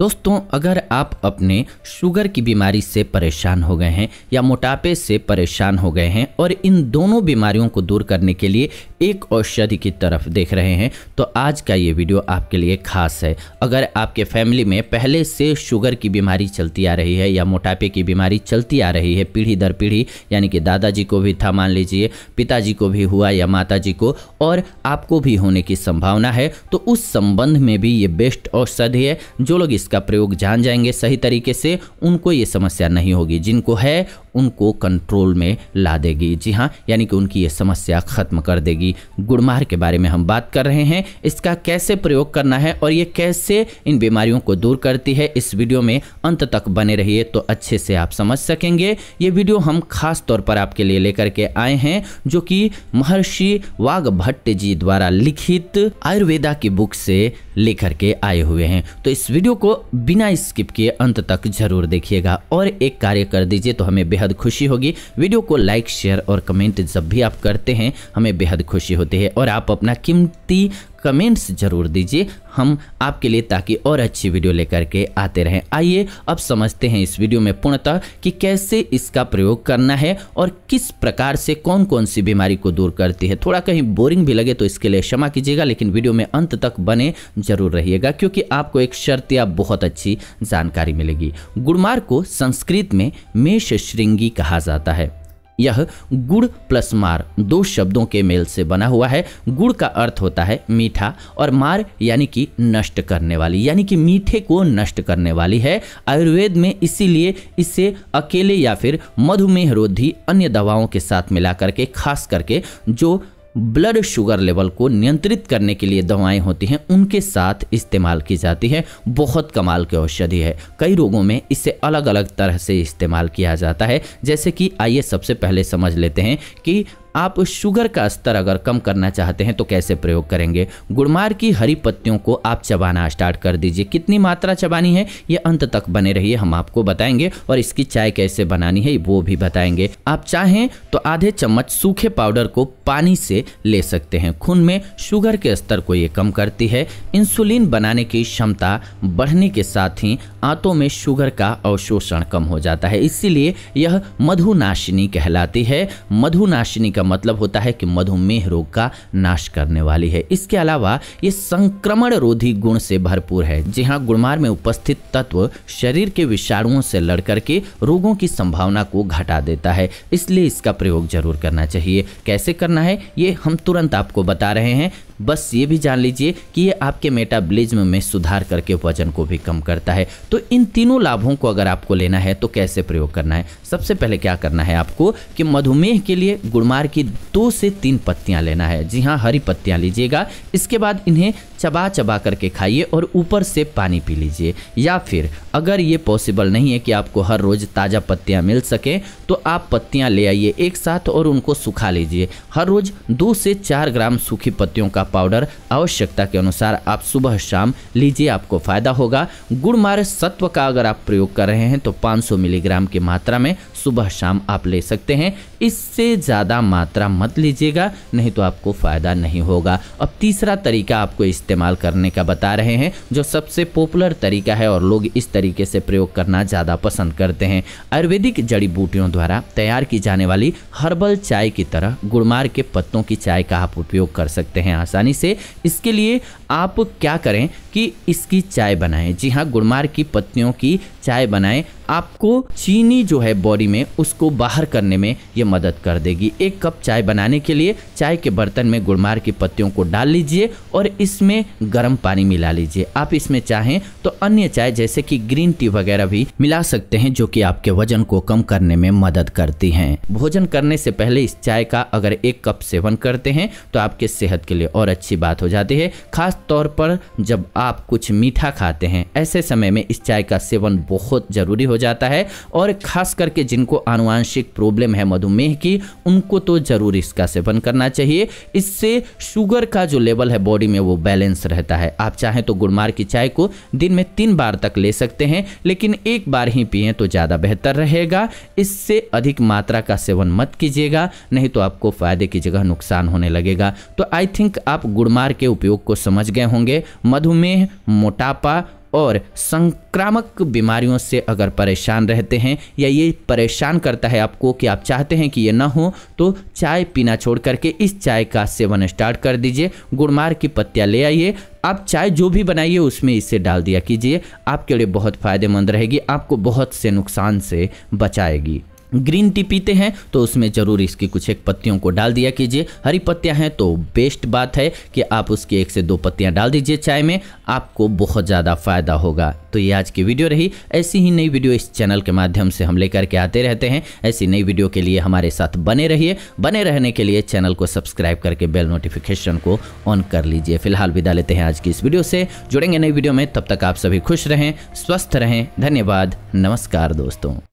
दोस्तों अगर आप अपने शुगर की बीमारी से परेशान हो गए हैं या मोटापे से परेशान हो गए हैं और इन दोनों बीमारियों को दूर करने के लिए एक औषधि की तरफ देख रहे हैं तो आज का ये वीडियो आपके लिए खास है अगर आपके फैमिली में पहले से शुगर की बीमारी चलती आ रही है या मोटापे की बीमारी चलती आ रही है पीढ़ी दर पीढ़ी यानी कि दादाजी को भी था मान लीजिए पिताजी को भी हुआ या माता को और आपको भी होने की संभावना है तो उस संबंध में भी ये बेस्ट औषधि है जो लोग इसका प्रयोग जान जाएंगे सही तरीके से उनको ये समस्या नहीं होगी जिनको है उनको कंट्रोल में ला देगी जी हाँ यानी कि उनकी ये समस्या खत्म कर देगी गुड़मार के बारे में हम बात कर रहे हैं इसका कैसे प्रयोग करना है और ये कैसे इन बीमारियों को दूर करती है इस वीडियो में अंत तक बने रहिए तो अच्छे से आप समझ सकेंगे ये वीडियो हम खास तौर पर आपके लिए लेकर के आए हैं जो कि महर्षि वाघ भट्ट जी द्वारा लिखित आयुर्वेदा की बुक से लेकर के आए हुए हैं तो इस वीडियो को बिना स्किप किए अंत तक जरूर देखिएगा और एक कार्य कर दीजिए तो हमें बेहद बेहद खुशी होगी वीडियो को लाइक शेयर और कमेंट जब भी आप करते हैं हमें बेहद खुशी होती है और आप अपना कीमती कमेंट्स जरूर दीजिए हम आपके लिए ताकि और अच्छी वीडियो लेकर के आते रहें आइए अब समझते हैं इस वीडियो में पूर्णतः कि कैसे इसका प्रयोग करना है और किस प्रकार से कौन कौन सी बीमारी को दूर करती है थोड़ा कहीं बोरिंग भी लगे तो इसके लिए क्षमा कीजिएगा लेकिन वीडियो में अंत तक बने जरूर रहिएगा क्योंकि आपको एक शर्त या बहुत अच्छी जानकारी मिलेगी गुड़मार को संस्कृत में मेष श्रृंगी कहा जाता है यह गुड़ प्लस मार दो शब्दों के मेल से बना हुआ है गुड़ का अर्थ होता है मीठा और मार यानी कि नष्ट करने वाली यानी कि मीठे को नष्ट करने वाली है आयुर्वेद में इसीलिए इसे अकेले या फिर मधुमेह रोधी अन्य दवाओं के साथ मिला करके खास करके जो ब्लड शुगर लेवल को नियंत्रित करने के लिए दवाएं होती हैं उनके साथ इस्तेमाल की जाती है बहुत कमाल की औषधि है कई रोगों में इसे अलग अलग तरह से इस्तेमाल किया जाता है जैसे कि आइए सबसे पहले समझ लेते हैं कि आप शुगर का स्तर अगर कम करना चाहते हैं तो कैसे प्रयोग करेंगे गुड़मार की हरी पत्तियों को आप चबाना स्टार्ट कर दीजिए कितनी मात्रा चबानी है ये अंत तक बने रहिए हम आपको बताएंगे और इसकी चाय कैसे बनानी है वो भी बताएंगे आप चाहें तो आधे चम्मच सूखे पाउडर को पानी से ले सकते हैं खून में शुगर के स्तर को ये कम करती है इंसुलिन बनाने की क्षमता बढ़ने के साथ ही आंतों में शुगर का अवशोषण कम हो जाता है इसीलिए यह मधुनाशिनी कहलाती है मधुनाशिनी का मतलब होता है कि मधुमेह रोग का नाश करने वाली है इसके अलावा ये संक्रमण रोधी गुण से भरपूर है जी हाँ गुणमार में उपस्थित तत्व शरीर के विषाणुओं से लड़ करके रोगों की संभावना को घटा देता है इसलिए इसका प्रयोग जरूर करना चाहिए कैसे करना है ये हम तुरंत आपको बता रहे हैं बस ये भी जान लीजिए कि ये आपके मेटाबॉलिज्म में सुधार करके वजन को भी कम करता है तो इन तीनों लाभों को अगर आपको लेना है तो कैसे प्रयोग करना है सबसे पहले क्या करना है आपको कि मधुमेह के लिए गुड़मार कि दो से तीन पत्तियां लेना है जी हाँ हरी पत्तियां लीजिएगा इसके बाद इन्हें चबा चबा करके खाइए और ऊपर से पानी पी लीजिए या फिर अगर ये पॉसिबल नहीं है कि आपको हर रोज़ ताज़ा पत्तियाँ मिल सके तो आप पत्तियाँ ले आइए एक साथ और उनको सुखा लीजिए हर रोज़ दो से चार ग्राम सूखी पत्तियों का पाउडर आवश्यकता के अनुसार आप सुबह शाम लीजिए आपको फ़ायदा होगा गुड़ मार सत्व का अगर आप प्रयोग कर रहे हैं तो 500 मिलीग्राम की मात्रा में सुबह शाम आप ले सकते हैं इससे ज़्यादा मात्रा मत लीजिएगा नहीं तो आपको फ़ायदा नहीं होगा अब तीसरा तरीका आपको इस्तेमाल करने का बता रहे हैं जो सबसे पॉपुलर तरीका है और लोग इस तरीके से प्रयोग करना ज़्यादा पसंद करते हैं आयुर्वेदिक जड़ी बूटियों द्वारा तैयार की जाने वाली हर्बल चाय की तरह गुड़मार के पत्तों की चाय का आप उपयोग कर सकते हैं आसानी से इसके लिए आप क्या करें कि इसकी चाय बनाएं जी हाँ गुड़मार की पत्तियों की चाय बनाएं आपको चीनी जो है बॉडी में उसको बाहर करने में ये मदद कर देगी एक कप चाय बनाने के लिए चाय के बर्तन में गुड़मार की पत्तियों को डाल लीजिए और इसमें गर्म पानी मिला लीजिए आप इसमें चाहें तो अन्य चाय जैसे कि ग्रीन टी वगैरह भी मिला सकते हैं जो कि आपके वजन को कम करने में मदद करती हैं भोजन करने से पहले इस चाय का अगर एक कप सेवन करते हैं तो आपके सेहत के लिए और अच्छी बात हो जाती है खास तौर पर जब आप आप कुछ मीठा खाते हैं ऐसे समय में इस चाय का सेवन बहुत ज़रूरी हो जाता है और खास करके जिनको आनुवांशिक प्रॉब्लम है मधुमेह की उनको तो ज़रूर इसका सेवन करना चाहिए इससे शुगर का जो लेवल है बॉडी में वो बैलेंस रहता है आप चाहें तो गुड़मार की चाय को दिन में तीन बार तक ले सकते हैं लेकिन एक बार ही पिए तो ज़्यादा बेहतर रहेगा इससे अधिक मात्रा का सेवन मत कीजिएगा नहीं तो आपको फ़ायदे की जगह नुकसान होने लगेगा तो आई थिंक आप गुड़मार के उपयोग को समझ गए होंगे मधुमेह मधुमेह मोटापा और संक्रामक बीमारियों से अगर परेशान रहते हैं या ये परेशान करता है आपको कि आप चाहते हैं कि ये ना हो तो चाय पीना छोड़ करके इस चाय का सेवन स्टार्ट कर दीजिए गुड़मार की पत्तियाँ ले आइए आप चाय जो भी बनाइए उसमें इसे डाल दिया कीजिए आपके लिए बहुत फ़ायदेमंद रहेगी आपको बहुत से नुकसान से बचाएगी ग्रीन टी पीते हैं तो उसमें ज़रूर इसकी कुछ एक पत्तियों को डाल दिया कीजिए हरी पत्तियां हैं तो बेस्ट बात है कि आप उसकी एक से दो पत्तियां डाल दीजिए चाय में आपको बहुत ज़्यादा फ़ायदा होगा तो ये आज की वीडियो रही ऐसी ही नई वीडियो इस चैनल के माध्यम से हम लेकर के आते रहते हैं ऐसी नई वीडियो के लिए हमारे साथ बने रहिए बने रहने के लिए चैनल को सब्सक्राइब करके बेल नोटिफिकेशन को ऑन कर लीजिए फिलहाल विदा लेते हैं आज की इस वीडियो से जुड़ेंगे नई वीडियो में तब तक आप सभी खुश रहें स्वस्थ रहें धन्यवाद नमस्कार दोस्तों